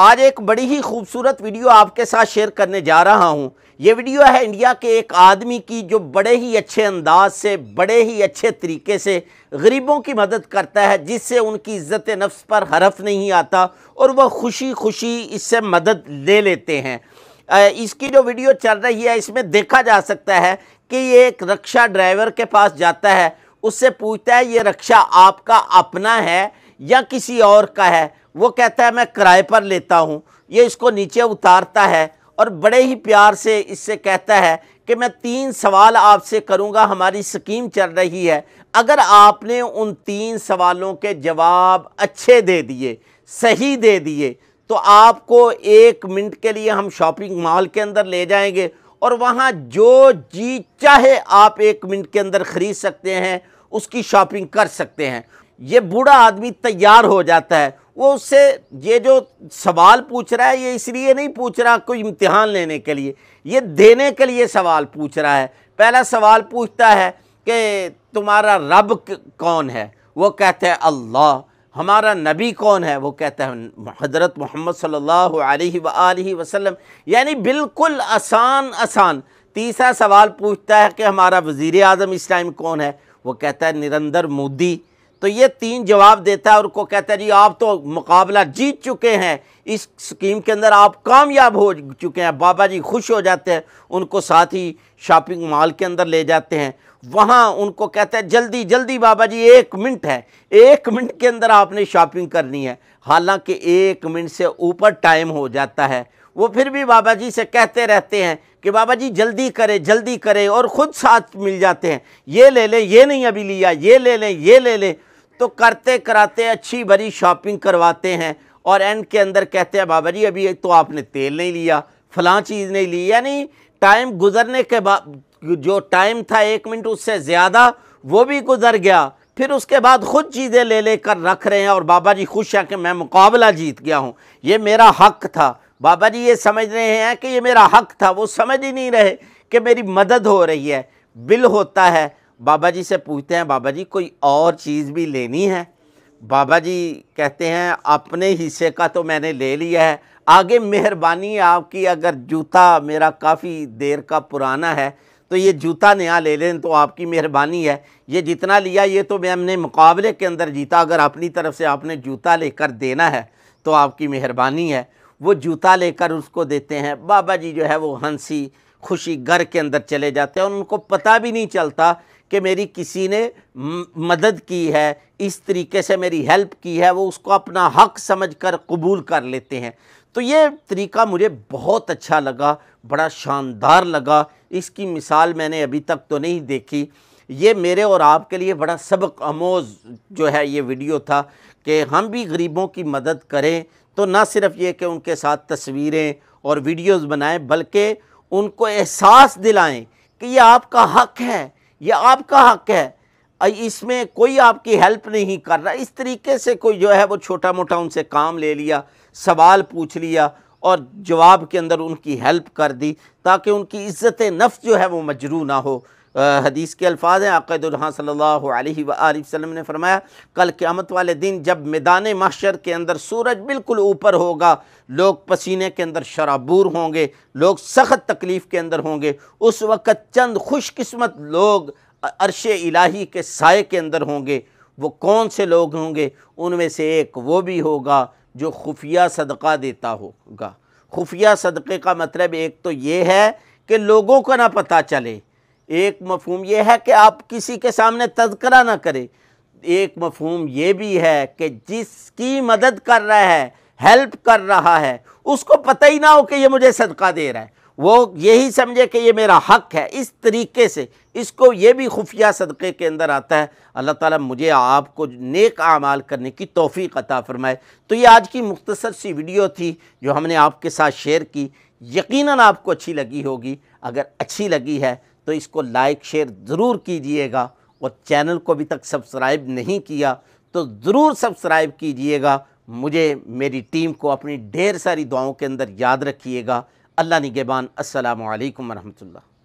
आज एक बड़ी ही खूबसूरत वीडियो आपके साथ शेयर करने जा रहा हूं ये वीडियो है इंडिया के एक आदमी की जो बड़े ही अच्छे अंदाज से बड़े ही अच्छे तरीके से गरीबों की मदद करता है जिससे उनकी इज़्ज़त नफ्स पर हरफ नहीं आता और वह खुशी खुशी इससे मदद ले लेते हैं इसकी जो वीडियो चल रही है इसमें देखा जा सकता है कि ये एक रक्षा ड्राइवर के पास जाता है उससे पूछता है ये रक्षा आपका अपना है या किसी और का है वो कहता है मैं किराए पर लेता हूँ ये इसको नीचे उतारता है और बड़े ही प्यार से इससे कहता है कि मैं तीन सवाल आपसे करूंगा हमारी स्कीम चल रही है अगर आपने उन तीन सवालों के जवाब अच्छे दे दिए सही दे दिए तो आपको एक मिनट के लिए हम शॉपिंग मॉल के अंदर ले जाएंगे और वहाँ जो जी चाहे आप एक मिनट के अंदर ख़रीद सकते हैं उसकी शॉपिंग कर सकते हैं ये बूढ़ा आदमी तैयार हो जाता है वो उससे ये जो सवाल पूछ रहा है ये इसलिए नहीं पूछ रहा कोई इम्तिहान लेने के लिए ये देने के लिए सवाल पूछ रहा है पहला सवाल पूछता है कि तुम्हारा रब कौन है वो कहता है अल्लाह हमारा नबी कौन है वो कहता है हज़रत मोहम्मद सल्लल्लाहु अलैहि वसल्लम यानी बिल्कुल आसान आसान तीसरा सवाल पूछता है कि हमारा वज़ी अजम इस टाइम कौन है वो कहता है निरंदर मोदी तो ये तीन जवाब देता है और को कहता है जी आप तो मुकाबला जीत चुके हैं इस स्कीम के अंदर आप कामयाब हो चुके हैं बाबा जी खुश हो जाते हैं उनको साथ ही शॉपिंग मॉल के अंदर ले जाते हैं वहाँ उनको कहता है जल्दी जल्दी बाबा जी एक मिनट है एक मिनट के अंदर आपने शॉपिंग करनी है हालांकि एक मिनट से ऊपर टाइम हो जाता है वो फिर भी बाबा जी से कहते रहते हैं कि बाबा जी जल्दी करें जल्दी करें और ख़ुद साथ मिल जाते हैं ये ले लें ये नहीं अभी लिया ये ले लें ये ले लें तो करते कराते अच्छी भरी शॉपिंग करवाते हैं और एंड के अंदर कहते हैं बाबा जी अभी तो आपने तेल नहीं लिया फलां चीज़ नहीं ली यानी टाइम गुजरने के बाद जो टाइम था एक मिनट उससे ज़्यादा वो भी गुजर गया फिर उसके बाद ख़ुद चीज़ें ले लेकर रख रहे हैं और बाबा जी खुश हैं कि मैं मुकाबला जीत गया हूँ ये मेरा हक था बाबा जी ये समझ रहे हैं कि ये मेरा हक था वो समझ ही नहीं रहे कि मेरी मदद हो रही है बिल होता है बाबा जी से पूछते हैं बाबा जी कोई और चीज़ भी लेनी है बाबा जी कहते हैं अपने हिस्से का तो मैंने ले लिया है आगे मेहरबानी आपकी अगर जूता मेरा काफ़ी देर का पुराना है तो ये जूता नया ले लें तो आपकी मेहरबानी है ये जितना लिया ये तो मैं हमने मुकाबले के अंदर जीता अगर अपनी तरफ से आपने जूता लेकर देना है तो आपकी मेहरबानी है वो जूता लेकर उसको देते हैं बाबा जी जो है वो हंसी खुशी घर के अंदर चले जाते हैं और उनको पता भी नहीं चलता कि मेरी किसी ने मदद की है इस तरीके से मेरी हेल्प की है वो उसको अपना हक समझकर कबूल कर लेते हैं तो ये तरीका मुझे बहुत अच्छा लगा बड़ा शानदार लगा इसकी मिसाल मैंने अभी तक तो नहीं देखी ये मेरे और आपके लिए बड़ा सबक आमोज जो है ये वीडियो था कि हम भी गरीबों की मदद करें तो ना सिर्फ ये कि उनके साथ तस्वीरें और वीडियोस बनाएं बल्कि उनको एहसास दिलाएं कि ये आपका हक है ये आपका हक है इसमें कोई आपकी हेल्प नहीं कर रहा इस तरीके से कोई जो है वो छोटा मोटा उनसे काम ले लिया सवाल पूछ लिया और जवाब के अंदर उनकी हेल्प कर दी ताकि उनकी इज़्ज़त नफ्स जो है वो मजरू ना हो हदीस के अल्फाज हैं आकदुल्हा सल्ला ने फरमाया कल क़्यामत वाले दिन जब मैदान महशर के अंदर सूरज बिल्कुल ऊपर होगा लोग पसीने के अंदर शराबूर होंगे लोग सख्त तकलीफ़ के अंदर होंगे उस वक़्त चंद खुशकस्मत लोग अरश इलाही के साय के अंदर होंगे वो कौन से लोग होंगे उनमें से एक वो भी होगा जो खुफिया सदका देता होगा खुफिया सदक़े का मतलब एक तो ये है कि लोगों को ना पता चले एक मफहम यह है कि आप किसी के सामने तस्करा ना करें एक मफहम यह भी है कि जिसकी मदद कर रहा है हेल्प कर रहा है उसको पता ही ना हो कि ये मुझे सदका दे रहा है वो यही समझे कि ये मेरा हक है इस तरीके से इसको ये भी खुफिया सदक़े के अंदर आता है अल्लाह ताला मुझे आपको नेक आमाल करने की तोफ़ी अता फ़रमाए तो ये आज की मुख्तसर सी वीडियो थी जो हमने आपके साथ शेयर की यकीनन आपको अच्छी लगी होगी अगर अच्छी लगी है तो इसको लाइक शेयर ज़रूर कीजिएगा और चैनल को अभी तक सब्सक्राइब नहीं किया तो ज़रूर सब्सक्राइब कीजिएगा मुझे मेरी टीम को अपनी ढेर सारी दुआओं के अंदर याद रखिएगा अल्लाह निगेबान असलकम वरहमल्ला